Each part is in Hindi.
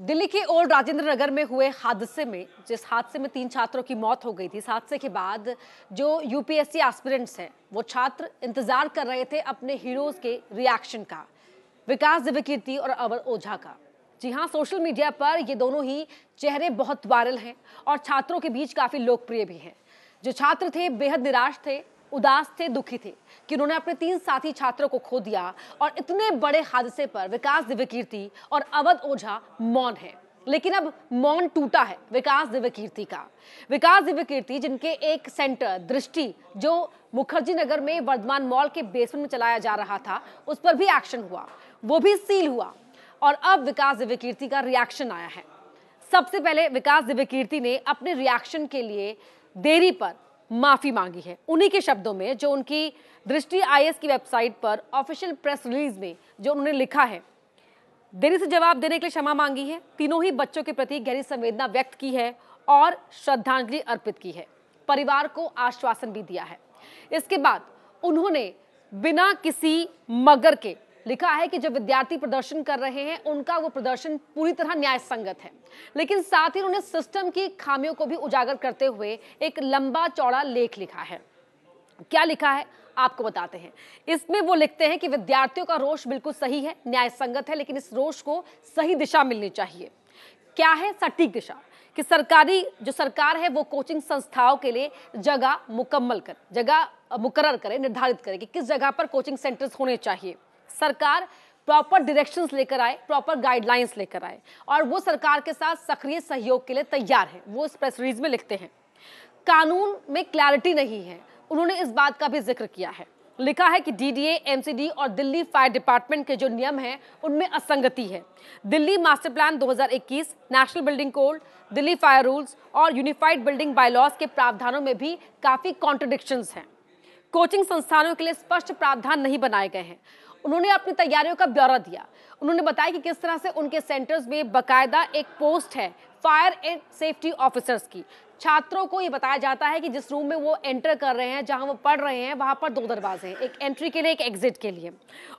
दिल्ली के ओल्ड राजेंद्र नगर में हुए हादसे में जिस हादसे में तीन छात्रों की मौत हो गई थी इस हादसे के बाद जो यूपीएससी एस्पिरेंट्स हैं वो छात्र इंतजार कर रहे थे अपने हीरोज के रिएक्शन का विकास दिव्यकीर्ति और अवर ओझा का जी हाँ सोशल मीडिया पर ये दोनों ही चेहरे बहुत वायरल हैं और छात्रों के बीच काफ़ी लोकप्रिय भी हैं जो छात्र थे बेहद निराश थे उदास थे दुखी थे कि उन्होंने अपने तीन साथी छात्रों को खो दिया और इतने बड़े हादसे पर विकास दिव्य कीर्ति और अवध ओझा मौन है लेकिन अब मौन टूटा है विकास दिव्य कीर्ति का विकास दिव्य कीर्ति जिनके एक सेंटर दृष्टि जो मुखर्जी नगर में वर्धमान मॉल के बेसमेंट में चलाया जा रहा था उस पर भी एक्शन हुआ वो भी सील हुआ और अब विकास दिव्य कीर्ति का रिएक्शन आया है सबसे पहले विकास दिव्य कीर्ति ने अपने रिएक्शन के लिए देरी पर माफ़ी मांगी है उन्हीं के शब्दों में जो उनकी दृष्टि आई की वेबसाइट पर ऑफिशियल प्रेस रिलीज में जो उन्होंने लिखा है देरी से जवाब देने के लिए क्षमा मांगी है तीनों ही बच्चों के प्रति गहरी संवेदना व्यक्त की है और श्रद्धांजलि अर्पित की है परिवार को आश्वासन भी दिया है इसके बाद उन्होंने बिना किसी मगर के लिखा है कि जो विद्यार्थी प्रदर्शन कर रहे हैं उनका वो प्रदर्शन पूरी तरह न्याय संगत है लेकिन साथ ही उन्होंने सिस्टम की खामियों को भी उजागर करते हुए एक लंबा चौड़ा लेख लिखा है क्या लिखा है आपको बताते हैं इसमें वो लिखते हैं कि विद्यार्थियों का रोष बिल्कुल सही है न्याय संगत है लेकिन इस रोष को सही दिशा मिलनी चाहिए क्या है सटीक दिशा कि सरकारी जो सरकार है वो कोचिंग संस्थाओं के लिए जगह मुकम्मल कर जगह मुकर करे निर्धारित करे कि किस जगह पर कोचिंग सेंटर्स होने चाहिए सरकार प्रॉपर डायरेक्शंस लेकर आए प्रॉपर गाइडलाइंस लेकर आए और वो सरकार के साथ सक्रिय सहयोग के लिए तैयार है वो इस प्रेस रिलीज में लिखते हैं कानून में क्लैरिटी नहीं है उन्होंने इस बात का भी जिक्र किया है लिखा है कि डीडीए एमसीडी और दिल्ली फायर डिपार्टमेंट के जो नियम हैं उनमें असंगति है Delhi master plan 2021 national building code Delhi fire rules और यूनिफाइड बिल्डिंग बायलॉज के प्रावधानों में भी काफ़ी कॉन्ट्रडिक्शंस हैं कोचिंग संस्थानों के लिए स्पष्ट प्रावधान नहीं बनाए गए हैं उन्होंने अपनी तैयारियों का ब्यौरा दिया उन्होंने बताया कि किस तरह से उनके सेंटर्स में बकायदा एक पोस्ट है फायर एंड सेफ्टी ऑफिसर्स की छात्रों को ये बताया जाता है कि जिस रूम में वो एंटर कर रहे हैं जहां वो पढ़ रहे हैं वहां पर दो दरवाजे हैं एक एंट्री के लिए एक एग्जिट के लिए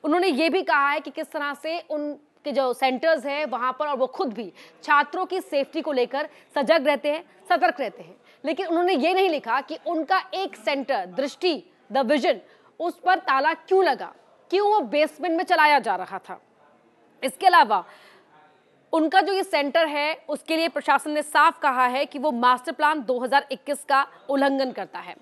उन्होंने ये भी कहा है कि किस तरह से उन के जो सेंटर्स हैं वहाँ पर और वो खुद भी छात्रों की सेफ्टी को लेकर सजग रहते हैं सतर्क रहते हैं लेकिन उन्होंने ये नहीं लिखा कि उनका एक सेंटर दृष्टि द विजन उस पर ताला क्यों लगा क्यों वो बेसमेंट में चलाया जा रहा था इसके अलावा उनका जो ये सेंटर है उसके लिए प्रशासन ने साफ कहा है कि वो मास्टर प्लान 2021 का उल्लंघन करता है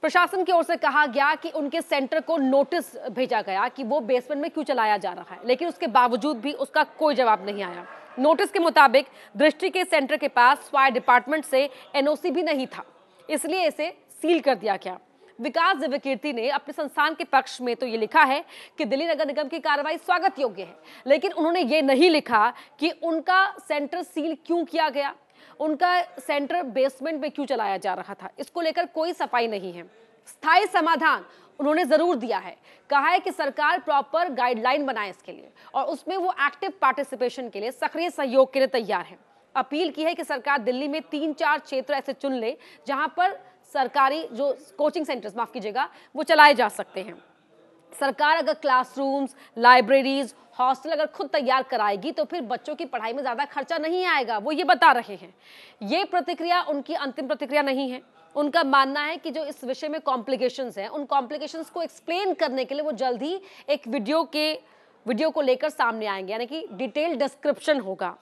प्रशासन की ओर से कहा गया कि उनके सेंटर को नोटिस भेजा गया कि वो बेसमेंट में क्यों चलाया जा रहा है लेकिन उसके बावजूद भी उसका कोई जवाब नहीं आया नोटिस के मुताबिक दृष्टि के सेंटर के पास फायर डिपार्टमेंट से एनओसी भी नहीं था इसलिए इसे सील कर दिया गया विकास दिव्यकीर्ति ने अपने संस्थान के पक्ष में तो ये लिखा है कि दिल्ली नगर निगम की कार्रवाई स्वागत योग्य है लेकिन उन्होंने ये नहीं लिखा कि उनका सेंटर सील क्यों किया गया उनका सेंटर बेसमेंट में क्यों चलाया जा रहा था इसको लेकर कोई सफाई नहीं है स्थायी समाधान उन्होंने जरूर दिया है कहा है कि सरकार प्रॉपर गाइडलाइन बनाए इसके लिए और उसमें वो एक्टिव पार्टिसिपेशन के लिए सक्रिय सहयोग के लिए तैयार है अपील की है कि सरकार दिल्ली में तीन चार क्षेत्र ऐसे चुन ले जहां पर सरकारी जो कोचिंग सेंटर्स माफ़ कीजिएगा वो चलाए जा सकते हैं सरकार अगर क्लासरूम्स लाइब्रेरीज हॉस्टल अगर खुद तैयार कराएगी तो फिर बच्चों की पढ़ाई में ज़्यादा खर्चा नहीं आएगा वो ये बता रहे हैं ये प्रतिक्रिया उनकी अंतिम प्रतिक्रिया नहीं है उनका मानना है कि जो इस विषय में कॉम्प्लिकेशंस हैं उन कॉम्प्लिकेशंस को एक्सप्लेन करने के लिए वो जल्द ही एक वीडियो के वीडियो को लेकर सामने आएंगे यानी कि डिटेल डिस्क्रिप्शन होगा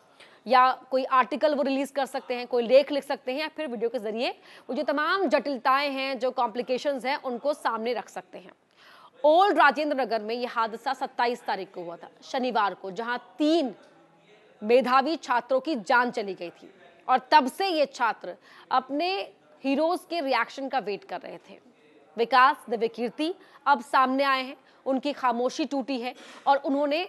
या कोई आर्टिकल वो रिलीज़ कर सकते हैं कोई लेख लिख सकते हैं या फिर वीडियो के ज़रिए वो जो तमाम जटिलताएं हैं जो कॉम्प्लिकेशंस हैं उनको सामने रख सकते हैं ओल्ड राजेंद्र नगर में यह हादसा 27 तारीख को हुआ था शनिवार को जहाँ तीन मेधावी छात्रों की जान चली गई थी और तब से ये छात्र अपने हीरोज के रिएक्शन का वेट कर रहे थे विकास दिव्य कीर्ति अब सामने आए हैं उनकी खामोशी टूटी है और उन्होंने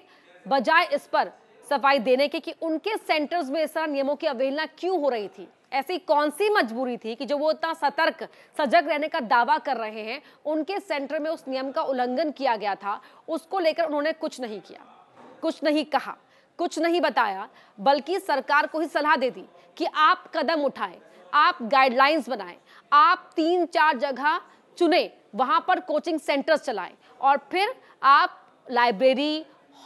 बजाय इस पर सफाई देने की कि उनके सेंटर्स में इस तरह नियमों की अवहेलना क्यों हो रही थी ऐसी कौन सी मजबूरी थी कि जो वो इतना सतर्क सजग रहने का दावा कर रहे हैं उनके सेंटर में उस नियम का उल्लंघन किया गया था उसको लेकर उन्होंने कुछ नहीं किया कुछ नहीं कहा कुछ नहीं बताया बल्कि सरकार को ही सलाह दे दी कि आप कदम उठाएं आप गाइडलाइंस बनाएं आप तीन चार जगह चुने वहाँ पर कोचिंग सेंटर्स चलाएं और फिर आप लाइब्रेरी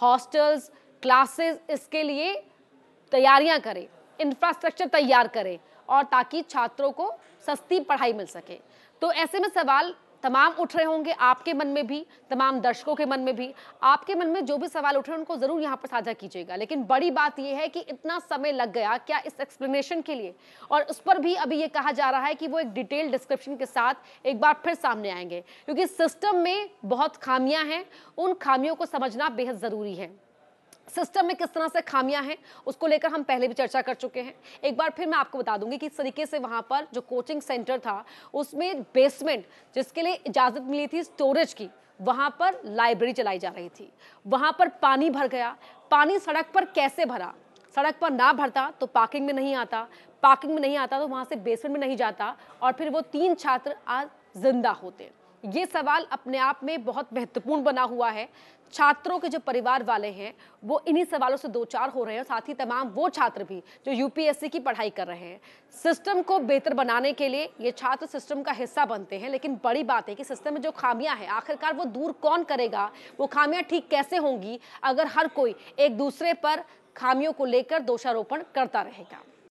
हॉस्टल्स क्लासेस इसके लिए तैयारियां करें इंफ्रास्ट्रक्चर तैयार करें और ताकि छात्रों को सस्ती पढ़ाई मिल सके तो ऐसे में सवाल तमाम उठ रहे होंगे आपके मन में भी तमाम दर्शकों के मन में भी आपके मन में जो भी सवाल उठ रहे हैं उनको ज़रूर यहाँ पर साझा कीजिएगा लेकिन बड़ी बात यह है कि इतना समय लग गया क्या इस एक्सप्लेनेशन के लिए और उस पर भी अभी ये कहा जा रहा है कि वो एक डिटेल डिस्क्रिप्शन के साथ एक बार फिर सामने आएंगे क्योंकि सिस्टम में बहुत खामियाँ हैं उन खामियों को समझना बेहद ज़रूरी है सिस्टम में किस तरह से खामियां हैं उसको लेकर हम पहले भी चर्चा कर चुके हैं एक बार फिर मैं आपको बता दूंगी कि इस तरीके से वहाँ पर जो कोचिंग सेंटर था उसमें बेसमेंट जिसके लिए इजाज़त मिली थी स्टोरेज की वहाँ पर लाइब्रेरी चलाई जा रही थी वहाँ पर पानी भर गया पानी सड़क पर कैसे भरा सड़क पर ना भरता तो पार्किंग में नहीं आता पार्किंग में नहीं आता तो वहाँ से बेसमेंट में नहीं जाता और फिर वो तीन छात्र आज जिंदा होते हैं ये सवाल अपने आप में बहुत महत्वपूर्ण बना हुआ है छात्रों के जो परिवार वाले हैं वो इन्हीं सवालों से दो चार हो रहे हैं साथ ही तमाम वो छात्र भी जो यूपीएससी की पढ़ाई कर रहे हैं सिस्टम को बेहतर बनाने के लिए ये छात्र सिस्टम का हिस्सा बनते हैं लेकिन बड़ी बात है कि सिस्टम में जो खामियां हैं आखिरकार वो दूर कौन करेगा वो खामियां ठीक कैसे होंगी अगर हर कोई एक दूसरे पर खामियों को लेकर दोषारोपण करता रहेगा